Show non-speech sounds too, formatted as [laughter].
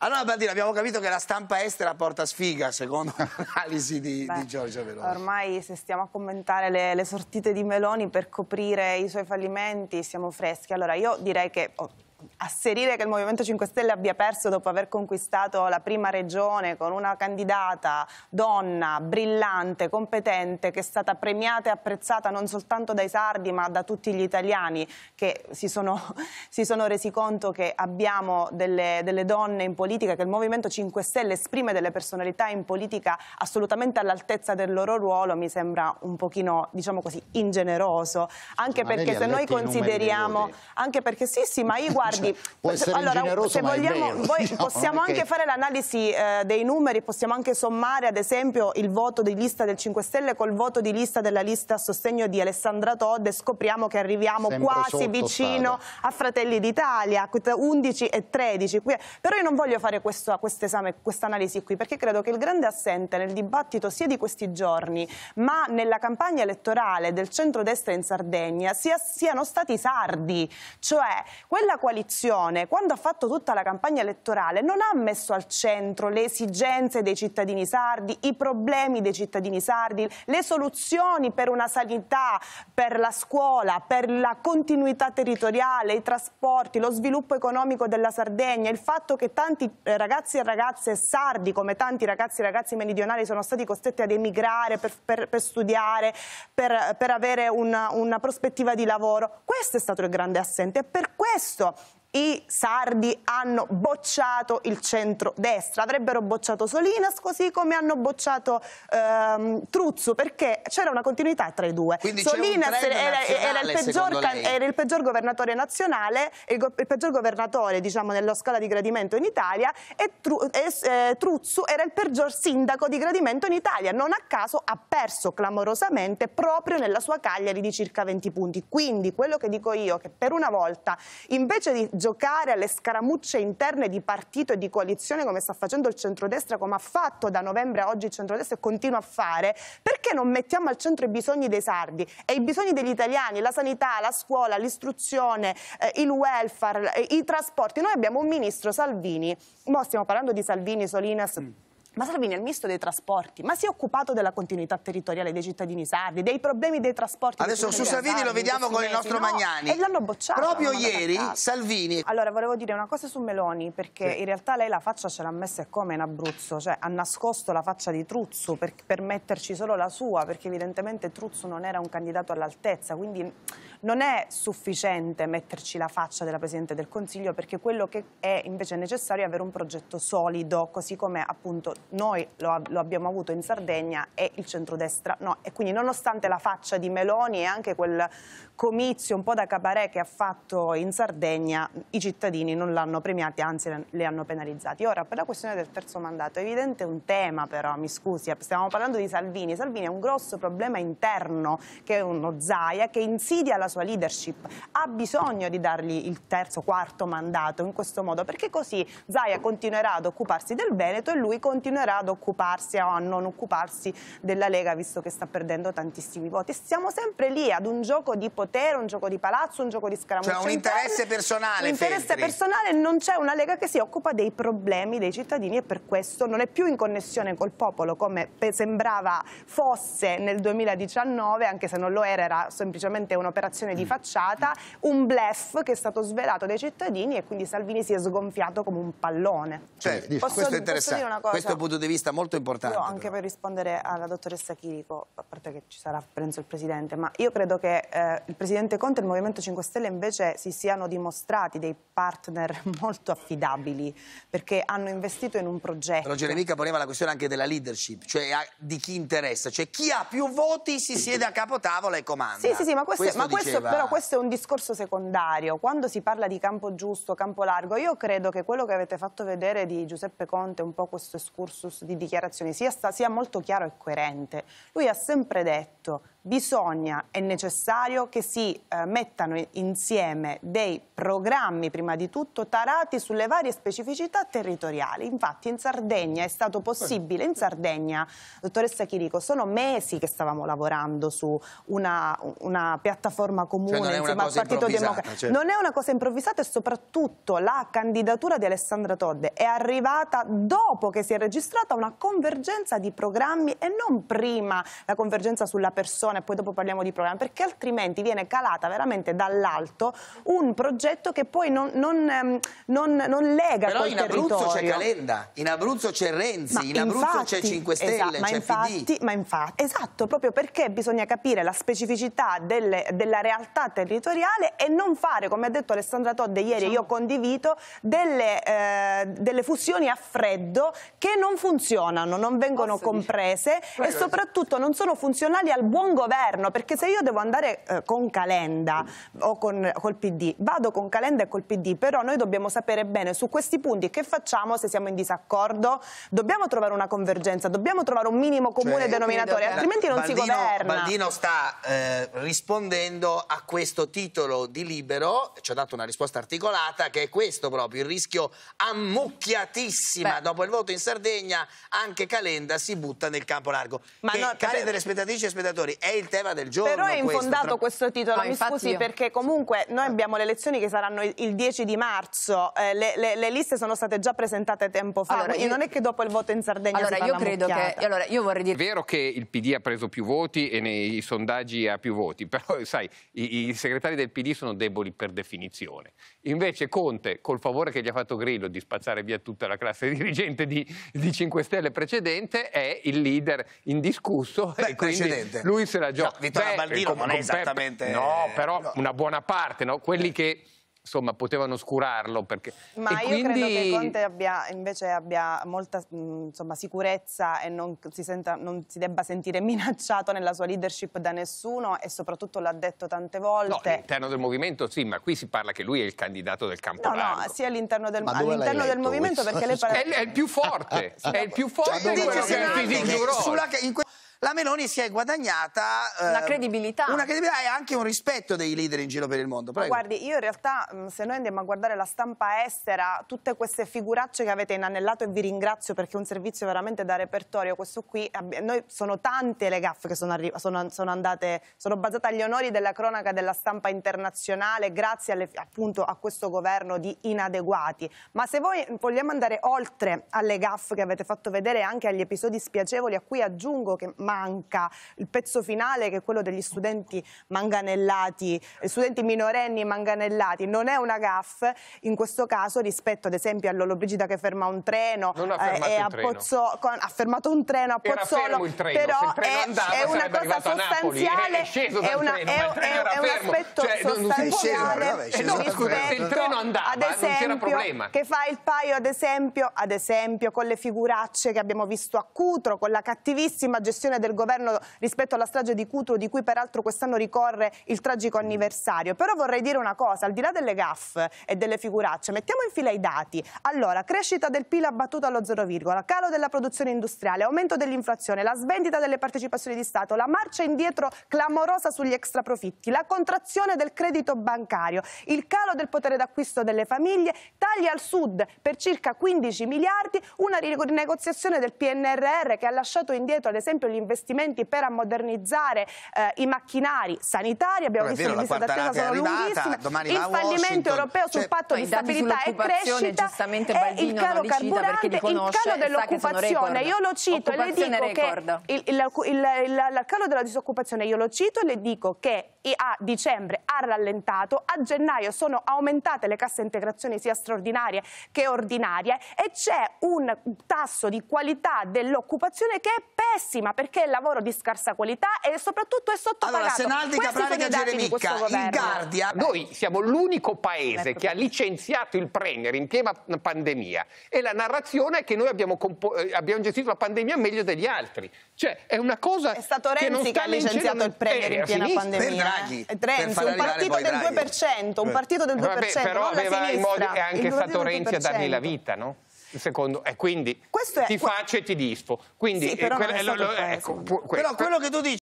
Allora, ah, Bandina, abbiamo capito che la stampa estera porta sfiga, secondo [laughs] l'analisi di, di, Giorgia Meloni. Ormai se stiamo a commentare le, le, sortite di Meloni per coprire i suoi fallimenti, siamo freschi. Allora, io direi che... Oh, asserire che il Movimento 5 Stelle abbia perso dopo aver conquistato la prima regione con una candidata donna, brillante, competente, che è stata premiata e apprezzata non soltanto dai sardi ma da tutti gli italiani che si sono, [laughs] si sono resi conto che abbiamo delle, delle donne in politica, che il Movimento 5 Stelle esprime delle personalità in politica assolutamente all'altezza del loro ruolo, mi sembra un pochino, diciamo così, ingeneroso, anche perché se noi consideriamo... Anche perché sì, sì, ma io guardo guardi, cioè, può essere allora, generoso, se vogliamo, vero, voi, diciamo, [laughs] possiamo anche fare l'analisi eh, dei numeri, possiamo anche sommare ad esempio il voto di lista del 5 Stelle col voto di lista della lista a sostegno di Alessandra Todde, scopriamo che arriviamo Sempre quasi vicino state. a Fratelli d'Italia, 11 e 13. Però io non voglio fare questo, quest esame, questa analisi qui, perché credo che il grande assente nel dibattito sia di questi giorni, ma nella campagna elettorale del centrodestra in Sardegna sia, siano stati sardi, cioè quella qualità coalizione, quando ha fatto tutta la campagna elettorale, non ha messo al centro le esigenze dei cittadini sardi, i problemi dei cittadini sardi, le soluzioni per una sanità, per la scuola, per la continuità territoriale, i trasporti, lo sviluppo economico della Sardegna, il fatto che tanti eh, ragazzi e ragazze sardi, come tanti ragazzi e ragazze meridionali, sono stati costretti ad emigrare per, per, per studiare, per, per avere una, una prospettiva di lavoro. Questo è stato il grande assente per questo i sardi hanno bocciato il centro-destra, avrebbero bocciato Solinas così come hanno bocciato ehm, Truzzo perché c'era una continuità tra i due. Quindi Solinas era, era, il peggior, era, il peggior, governatore nazionale, il, il peggior governatore diciamo, nella scala di gradimento in Italia e, Tru, e eh, Truzzo era il peggior sindaco di gradimento in Italia, non a caso ha perso clamorosamente proprio nella sua Cagliari di circa 20 punti. Quindi quello che dico io è che per una volta invece di giocare alle scaramucce interne di partito e di coalizione come sta facendo il centrodestra, come ha fatto da novembre a oggi il centrodestra e continua a fare, perché non mettiamo al centro i bisogni dei sardi e i bisogni degli italiani, la sanità, la scuola, l'istruzione, eh, il welfare, eh, i trasporti? Noi abbiamo un ministro Salvini, mo stiamo parlando di Salvini, Solinas... Mm ma Salvini è il ministro dei trasporti, ma si è occupato della continuità territoriale dei cittadini sardi, dei problemi dei trasporti. Adesso su Salvini lo vediamo con il nostro no, Magnani. E l'hanno bocciato. Proprio ieri Salvini... Allora, volevo dire una cosa su Meloni, perché sì. in realtà lei la faccia ce l'ha messa come in Abruzzo, cioè ha nascosto la faccia di Truzzo per, per metterci solo la sua, perché evidentemente Truzzo non era un candidato all'altezza, quindi non è sufficiente metterci la faccia della Presidente del Consiglio perché quello che è invece necessario è avere un progetto solido, così come appunto noi lo, lo abbiamo avuto in Sardegna e il centrodestra no. E quindi nonostante la faccia di Meloni e anche quel comizio un po' da cabaret che ha fatto in Sardegna, i cittadini non l'hanno premiati, anzi le hanno penalizzati. Ora, per la questione del terzo mandato, è evidente un tema però, mi scusi, eh, stiamo parlando di Salvini. Salvini è un grosso problema interno, che è uno zaia, che insidia la sua sua leadership ha bisogno di dargli il terzo, quarto mandato in questo modo perché così Zaia continuerà ad occuparsi del Veneto e lui continuerà ad occuparsi o a non occuparsi della Lega visto che sta perdendo tantissimi voti. Siamo sempre lì ad un gioco di potere, un gioco di palazzo, un gioco di scaramuccia. Cioè un interesse personale. Un interesse Feltri. personale, non c'è una Lega che si occupa dei problemi dei cittadini e per questo non è più in connessione col popolo come sembrava fosse nel 2019, anche se non lo era, era semplicemente un'operazione comunicazione di mm. facciata, un blef che è stato svelato dai cittadini e quindi Salvini si è sgonfiato come un pallone. Cioè, posso, questo è interessante, questo è un punto di vista molto importante. Io anche però. per rispondere alla dottoressa Chirico, a parte che ci sarà penso il Presidente, ma io credo che eh, il Presidente Conte e il Movimento 5 Stelle invece si siano dimostrati dei partner [laughs] molto affidabili perché hanno investito in un progetto. Roger Mica poneva la questione anche della leadership, cioè di chi interessa, cioè chi ha più voti si siede a capo tavola e comanda. Sì, sì, sì, ma questo, questo, ma questo questo, però questo è un discorso secondario. Quando si parla di campo giusto, campo largo, io credo che quello che avete fatto vedere di Giuseppe Conte, un po' questo excursus di dichiarazioni, sia, sta, sia molto chiaro e coerente. Lui ha sempre detto bisogna, è necessario che si eh, mettano insieme dei programmi, prima di tutto, tarati sulle varie specificità territoriali. Infatti in Sardegna è stato possibile, in Sardegna, dottoressa Chirico, sono mesi che stavamo lavorando su una, una piattaforma cioè, comune, cioè insomma, al Partito Democratico. Certo. Cioè... Non è una cosa improvvisata e soprattutto la candidatura di Alessandra Todde è arrivata dopo che si è registrata una convergenza di programmi e non prima la convergenza sulla persona e poi dopo parliamo di programma, perché altrimenti viene calata veramente dall'alto un progetto che poi non, non, ehm, non, non lega Però col in Abruzzo c'è Calenda, in Abruzzo c'è Renzi, ma in Abruzzo c'è 5 esatto, Stelle, esatto, c'è PD. Ma infatti, esatto, proprio perché bisogna capire la specificità delle, della realtà territoriale e non fare, come ha detto Alessandra Todde ieri, sì. io condivido, delle, eh, delle, fusioni a freddo che non funzionano, non vengono Posso comprese dire. e soprattutto non sono funzionali al buon governo, perché se io devo andare eh, con Calenda o con, col PD, vado con Calenda e col PD, però noi dobbiamo sapere bene su questi punti che facciamo se siamo in disaccordo, dobbiamo trovare una convergenza, dobbiamo trovare un minimo comune cioè, denominatore, dobbiamo... altrimenti non Baldino, si governa. Baldino sta eh, rispondendo a questo titolo di Libero, ci ha dato una risposta articolata che è questo proprio, il rischio ammucchiatissima Beh. dopo il voto in Sardegna, anche Calenda si butta nel campo largo. Ma che, no, cari cioè per... telespettatrici e spettatori, è il tema del giorno. Però è infondato questo, questo titolo, no, ah, mi scusi, io. perché comunque noi ah. abbiamo le elezioni che saranno il 10 di marzo, eh, le, le, le, liste sono state già presentate tempo fa, allora, io... non è che dopo il voto in Sardegna allora, io credo che allora, io vorrei dire... È vero che il PD ha preso più voti e nei sondaggi ha più voti, [laughs] però sai, i, i segretari del PD sono deboli per definizione. Invece Conte, col favore che gli ha fatto Grillo di spazzare via tutta la classe [laughs] dirigente di, di 5 Stelle precedente, è il leader indiscusso. Beh, e precedente. lui se la gioca. No, Vittorio Baldino eh, non è esattamente... no, però no. una buona parte, no? quelli che insomma potevano oscurarlo perché... ma e io quindi... credo che Conte abbia, invece abbia molta insomma, sicurezza e non si, senta, non si, debba sentire [laughs] minacciato nella sua leadership da nessuno e soprattutto l'ha detto tante volte no, all'interno del movimento sì ma qui si parla che lui è il candidato del campo no no sì all'interno del, all'interno del movimento perché lei parla... è, è il più forte ah, ah, è il più forte cioè, quello che ha in Europa la Meloni si è guadagnata eh, una, credibilità. una credibilità e anche un rispetto dei leader in giro per il mondo. guardi, io in realtà mm, se noi andiamo a guardare la stampa estera, tutte queste figuracce che avete inanellato e vi ringrazio perché è un servizio veramente da repertorio, questo qui, noi sono tante le gaffe che sono, sono, sono andate, sono basate agli onori della cronaca della stampa internazionale grazie alle, appunto a questo governo di inadeguati, ma se voi vogliamo andare oltre alle gaffe che avete fatto vedere anche agli episodi spiacevoli a cui aggiungo che mm, manca il pezzo finale che è quello degli studenti manganellati, eh, studenti minorenni manganellati, non è una gaffe in questo caso rispetto ad esempio all'Olobrigida che ferma un treno eh, e a Pozzo, ha fermato un treno a Pozzolo, però è, andava, è, una cosa sostanziale, è, una, treno, è, è un aspetto cioè, sostanziale sceso, rispetto il treno andava, ad esempio, che fa il paio ad esempio, ad esempio con le figuracce che abbiamo visto a Cutro, con la cattivissima gestione l'azione del governo rispetto alla strage di Cutro di cui peraltro quest'anno ricorre il tragico anniversario. Però vorrei dire una cosa, al di là delle gaffe e delle figuracce, mettiamo in fila i dati. Allora, crescita del PIL abbattuta allo 0, calo della produzione industriale, aumento dell'inflazione, la svendita delle partecipazioni di Stato, la marcia indietro clamorosa sugli extraprofitti, la contrazione del credito bancario, il calo del potere d'acquisto delle famiglie, tagli al sud per circa 15 miliardi, una rinegoziazione del PNRR che ha lasciato indietro ad esempio gli investimenti investimenti per ammodernizzare eh, i macchinari sanitari, abbiamo Beh, visto vero, che le liste d'attesa sono arrivata, lunghissime, il fallimento Washington. europeo sul cioè, patto di stabilità e crescita e il caro carburante, il calo dell'occupazione, io lo cito e le dico record. che il, il, il, il calo della disoccupazione, io lo cito e le dico che e a dicembre ha rallentato, a gennaio sono aumentate le casse integrazioni sia straordinarie che ordinarie e c'è un tasso di qualità dell'occupazione che è pessima perché è lavoro di scarsa qualità e soprattutto è sottopagato. Allora, Senaldi, Capranica, Geremicca, il Guardia. Noi siamo l'unico paese ecco. che ha licenziato il Premier in piena pandemia e la narrazione è che noi abbiamo, eh, abbiamo gestito la pandemia meglio degli altri. Cioè, è una cosa è stato Renzi che, che ha licenziato il Premier in piena pandemia. Draghi eh, Renzi, un eh. partito del 2%, un partito del 2%, Vabbè, però aveva in modo, è anche stato Renzi a dargli la vita, no? Secondo, e quindi ti faccio e ti dispo. Quindi, sì, eh, però ecco, quello che tu dici